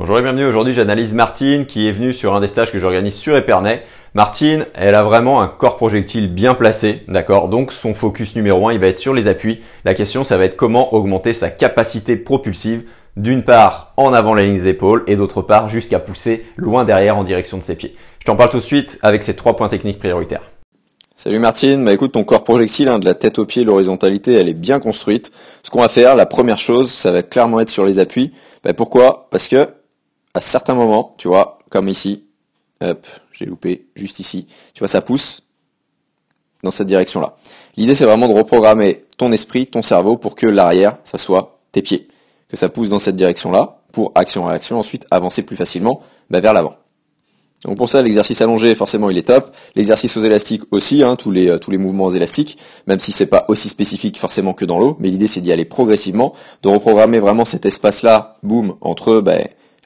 Bonjour et bienvenue, aujourd'hui j'analyse Martine qui est venue sur un des stages que j'organise sur Épernay. Martine, elle a vraiment un corps projectile bien placé, d'accord Donc son focus numéro un, il va être sur les appuis. La question, ça va être comment augmenter sa capacité propulsive, d'une part en avant la ligne des épaules et d'autre part jusqu'à pousser loin derrière en direction de ses pieds. Je t'en parle tout de suite avec ces trois points techniques prioritaires. Salut Martine, bah écoute ton corps projectile hein, de la tête aux pieds, l'horizontalité elle est bien construite. Ce qu'on va faire, la première chose, ça va clairement être sur les appuis. Bah, pourquoi Parce que à certains moments, tu vois, comme ici, hop, j'ai loupé, juste ici, tu vois, ça pousse dans cette direction-là. L'idée, c'est vraiment de reprogrammer ton esprit, ton cerveau, pour que l'arrière, ça soit tes pieds. Que ça pousse dans cette direction-là, pour action-réaction, ensuite avancer plus facilement bah, vers l'avant. Donc pour ça, l'exercice allongé, forcément, il est top. L'exercice aux élastiques aussi, hein, tous, les, euh, tous les mouvements aux élastiques, même si c'est pas aussi spécifique forcément que dans l'eau, mais l'idée c'est d'y aller progressivement, de reprogrammer vraiment cet espace-là, boum, entre bah,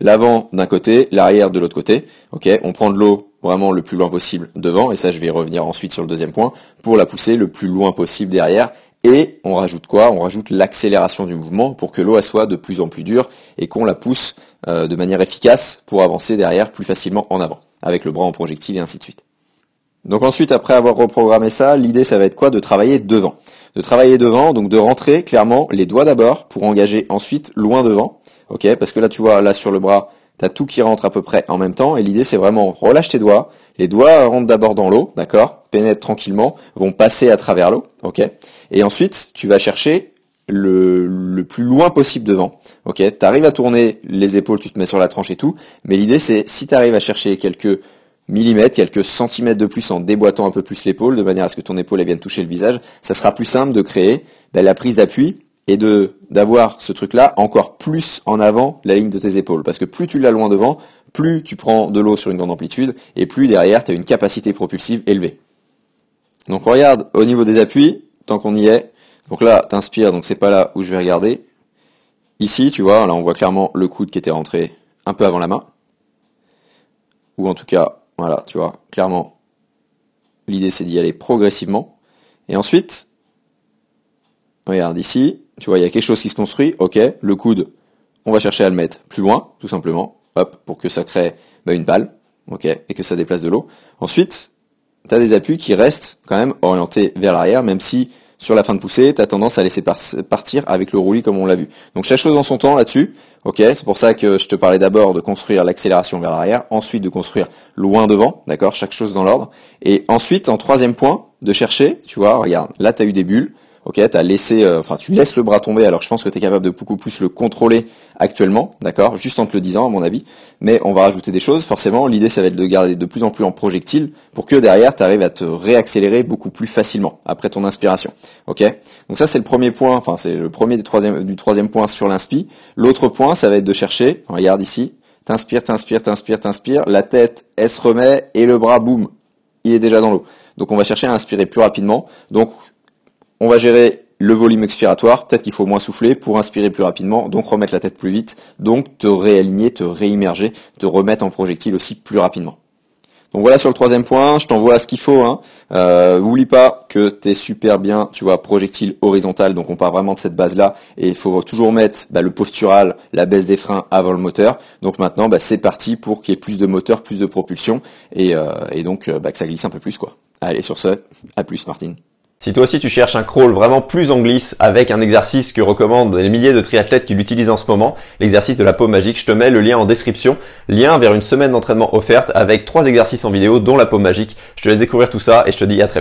l'avant d'un côté, l'arrière de l'autre côté. Ok, on prend de l'eau vraiment le plus loin possible devant, et ça je vais revenir ensuite sur le deuxième point, pour la pousser le plus loin possible derrière. Et on rajoute quoi On rajoute l'accélération du mouvement pour que l'eau soit de plus en plus dure et qu'on la pousse euh, de manière efficace pour avancer derrière plus facilement en avant, avec le bras en projectile et ainsi de suite. Donc ensuite, après avoir reprogrammé ça, l'idée ça va être quoi De travailler devant. De travailler devant, donc de rentrer clairement les doigts d'abord pour engager ensuite loin devant, ok Parce que là, tu vois, là sur le bras, t'as tout qui rentre à peu près en même temps, et l'idée c'est vraiment relâche tes doigts, les doigts rentrent d'abord dans l'eau, d'accord Pénètrent tranquillement, vont passer à travers l'eau, ok Et ensuite, tu vas chercher le, plus loin possible devant, ok T'arrives à tourner les épaules, tu te mets sur la tranche et tout, mais l'idée c'est, si t'arrives à chercher quelques millimètres, quelques centimètres de plus en déboîtant un peu plus l'épaule, de manière à ce que ton épaule elle, vienne toucher le visage, ça sera plus simple de créer ben, la prise d'appui et de d'avoir ce truc-là encore plus en avant la ligne de tes épaules. Parce que plus tu l'as loin devant, plus tu prends de l'eau sur une grande amplitude, et plus derrière, tu as une capacité propulsive élevée. Donc regarde au niveau des appuis, tant qu'on y est. Donc là, t'inspires, donc c'est pas là où je vais regarder. Ici, tu vois, là on voit clairement le coude qui était rentré un peu avant la main. Ou en tout cas, voilà, tu vois, clairement, l'idée c'est d'y aller progressivement. Et ensuite, regarde ici, tu vois, il y a quelque chose qui se construit, ok, le coude, on va chercher à le mettre plus loin, tout simplement, hop, pour que ça crée bah, une balle, ok, et que ça déplace de l'eau. Ensuite, tu as des appuis qui restent quand même orientés vers l'arrière, même si sur la fin de poussée, tu as tendance à laisser partir avec le roulis comme on l'a vu. Donc chaque chose en son temps là-dessus, ok, c'est pour ça que je te parlais d'abord de construire l'accélération vers l'arrière, ensuite de construire loin devant, d'accord, chaque chose dans l'ordre, et ensuite en troisième point, de chercher, tu vois, regarde, là tu as eu des bulles, ok, t'as laissé, euh, enfin, tu laisses le bras tomber. Alors, je pense que tu es capable de beaucoup plus le contrôler actuellement, d'accord, juste en te le disant, à mon avis. Mais on va rajouter des choses. Forcément, l'idée, ça va être de garder de plus en plus en projectile pour que derrière, tu arrives à te réaccélérer beaucoup plus facilement après ton inspiration, ok. Donc ça, c'est le premier point. Enfin, c'est le premier des troisième, du troisième point sur l'inspi. L'autre point, ça va être de chercher. Regarde ici. T'inspires, t'inspires, t'inspires, t'inspires. La tête, elle se remet et le bras, boum, il est déjà dans l'eau. Donc on va chercher à inspirer plus rapidement. Donc on va gérer le volume expiratoire, peut-être qu'il faut moins souffler pour inspirer plus rapidement, donc remettre la tête plus vite, donc te réaligner, te réimmerger, te remettre en projectile aussi plus rapidement. Donc voilà sur le troisième point, je t'envoie à ce qu'il faut. N'oublie hein. euh, pas que tu es super bien, tu vois, projectile horizontal, donc on part vraiment de cette base-là, et il faut toujours mettre bah, le postural, la baisse des freins avant le moteur. Donc maintenant, bah, c'est parti pour qu'il y ait plus de moteur, plus de propulsion, et, euh, donc euh, bah, que ça glisse un peu plus. quoi. Allez, sur ce, à plus Martine. Si toi aussi tu cherches un crawl vraiment plus en glisse avec un exercice que recommandent les milliers de triathlètes qui l'utilisent en ce moment, l'exercice de la peau magique, je te mets le lien en description, lien vers une semaine d'entraînement offerte avec trois exercices en vidéo dont la peau magique. Je te laisse découvrir tout ça et je te dis à très vite.